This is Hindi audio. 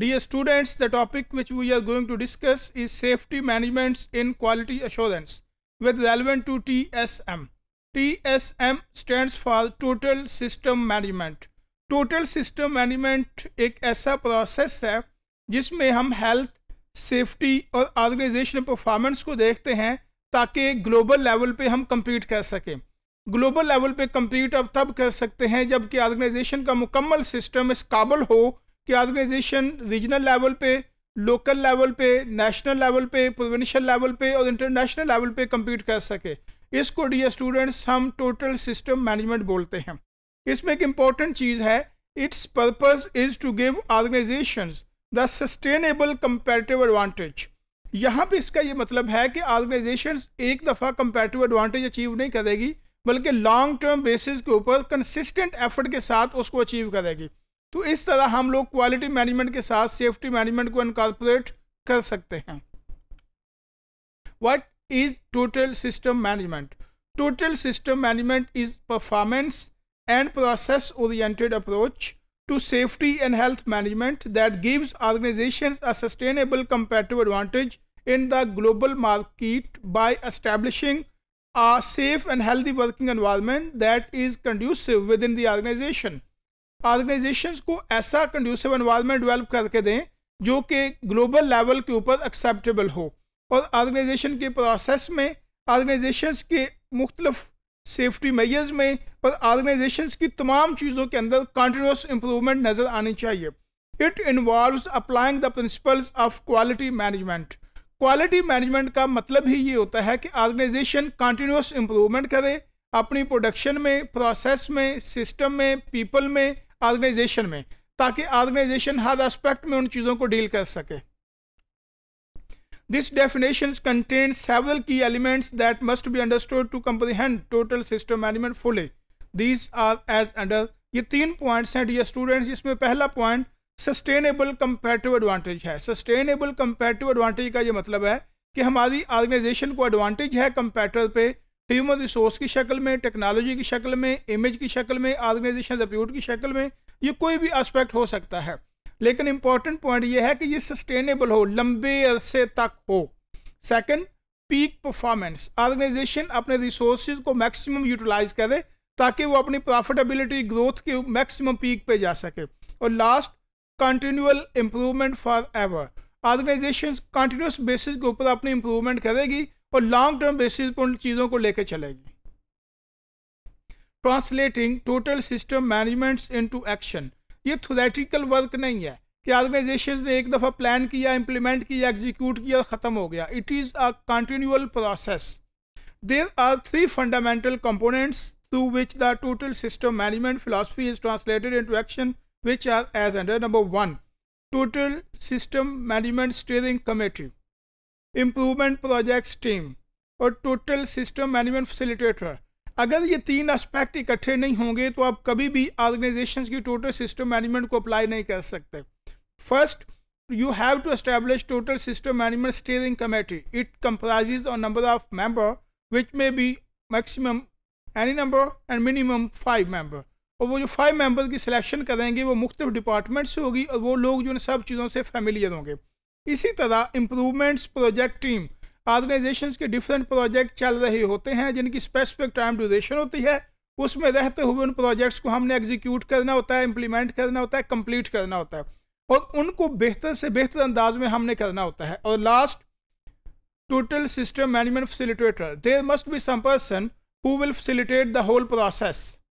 Dear students, the topic which we are going to discuss is safety management in quality assurance with relevant to TSM. TSM stands for Total System Management. Total system management एक ऐसा प्रोसेस है जिसमें हम हेल्थ सेफ्टी और ऑर्गेनाइजेशन परफॉर्मेंस को देखते हैं ताकि ग्लोबल लेवल पे हम compete कर सकें ग्लोबल लेवल पे compete अब तब कर सकते हैं जबकि ऑर्गेनाइजेशन का मुकम्मल सिस्टम इस काबल हो कि ऑर्गेनाइजेशन रीजनल लेवल पे लोकल लेवल पे नेशनल लेवल पे प्रोविंशियल लेवल पे और इंटरनेशनल लेवल पे कंपीट कर सके इसको डी स्टूडेंट्स हम टोटल सिस्टम मैनेजमेंट बोलते हैं इसमें एक इम्पॉर्टेंट चीज़ है its purpose is to give organisation the sustainable comparative advantage यहाँ पे इसका ये मतलब है कि ऑर्गेनाइजेशन एक दफ़ा कंपेरेटिव एडवांटेज अचीव नहीं करेगी बल्कि लॉन्ग टर्म बेसिस के ऊपर कंसिस्टेंट एफर्ट के साथ उसको अचीव करेगी तो इस तरह हम लोग क्वालिटी मैनेजमेंट के साथ सेफ्टी मैनेजमेंट को इनकॉर्पोरेट कर सकते हैं what is total system management total system management is performance and process oriented approach to safety and health management that gives organisation a sustainable competitive advantage in the global market by establishing a safe and healthy working environment that is conducive with in the organisation organisation को ऐसा कंड्यूसिव इन्वायरमेंट डेवलप करके दें जो कि ग्लोबल लेवल के ऊपर एक्सेप्टेबल हो और ऑर्गेनाइजेशन के प्रोसेस में ऑर्गेनाइजेशन के मुख्तलफ सेफ्टी मेजर्स में और आर्गेनाइजेशन की तमाम चीज़ों के अंदर कंटिन्यूस इम्प्रूवमेंट नज़र आनी चाहिए it involve applying the principles of quality management quality management का मतलब ही ये होता है कि ऑर्गेनाइजेशन कंटिन्यूस इम्प्रूवमेंट करे अपनी प्रोडक्शन में प्रोसेस में सिस्टम में पीपल में ऑर्गेनाइजेशन में ताकि ऑर्गेनाइजेशन हर एस्पेक्ट में उन चीज़ों को डील कर सके this definition contain several key elements that must be understood to comprehend total system management fully. These are as under ये तीन पॉइंट्स हैं डी स्टूडेंट्स इसमें पहला पॉइंट सस्टेनेबल कम्पेटिव एडवांटेज है सस्टेनेबल कम्पेटिव एडवांटेज का ये मतलब है कि हमारी ऑर्गेनाइजेशन को एडवांटेज है कम्पेटर पे ह्यूमन रिसोर्स की शक्ल में टेक्नोलॉजी की शक्ल में इमेज की शक्ल में ऑर्गेनाइजेशन रिप्यूट की शक्ल में ये कोई भी एस्पेक्ट हो सकता है लेकिन इंपॉर्टेंट पॉइंट ये है कि ये सस्टेनेबल हो लंबे अरसे तक हो सेकंड पीक परफॉर्मेंस ऑर्गेनाइजेशन अपने रिसोर्स को मैक्सिमम यूटिलाइज करे ताकि वो अपनी प्रॉफिटेबिलिटी ग्रोथ के मैक्सिमम पीक पे जा सके और last continual improvement forever organisation continuous basis के ऊपर अपनी इम्प्रूवमेंट करेगी और लॉन्ग टर्म बेसिस पर उन चीज़ों को लेकर चलेगी translating total system management into action ये थोरेटिकल वर्क नहीं है कि ऑर्गेनाइजेशन ने एक दफ़ा प्लान किया इम्प्लीमेंट किया एग्जीक्यूट किया ख़त्म हो गया it is a continual process there are three fundamental components through which the total system management philosophy is translated into action which are as and number one total system management steering committee improvement projects team और टोटल सिस्टम मैनेजमेंट फैसिलिटेटर अगर ये तीन एस्पेक्ट इकट्ठे नहीं होंगे तो आप कभी भी ऑर्गेनाइजेशन की टोटल सिस्टम मैनेजमेंट को अप्लाई नहीं कर सकते first you have to establish total system management steering committee it comprises और number of member which may be maximum any number and minimum five member और वो जो फाइव मेंबर की सिलेक्शन करेंगे वो मुख्तु डिपार्टमेंट से होगी और वो लोग जो सब चीज़ों से फेमिलियर होंगे इसी तरह इम्प्रूवमेंट्स प्रोजेक्ट टीम ऑर्गेनाइजेशन के डिफरेंट प्रोजेक्ट चल रहे होते हैं जिनकी स्पेसिफिक टाइम ड्यूरेशन होती है उसमें रहते हुए उन प्रोजेक्ट्स को हमने एग्जीक्यूट करना होता है इम्प्लीमेंट करना होता है कम्प्लीट करना होता है और उनको बेहतर से बेहतर अंदाज में हमने करना होता है और last total system management facilitator there must be some person who will facilitate the whole process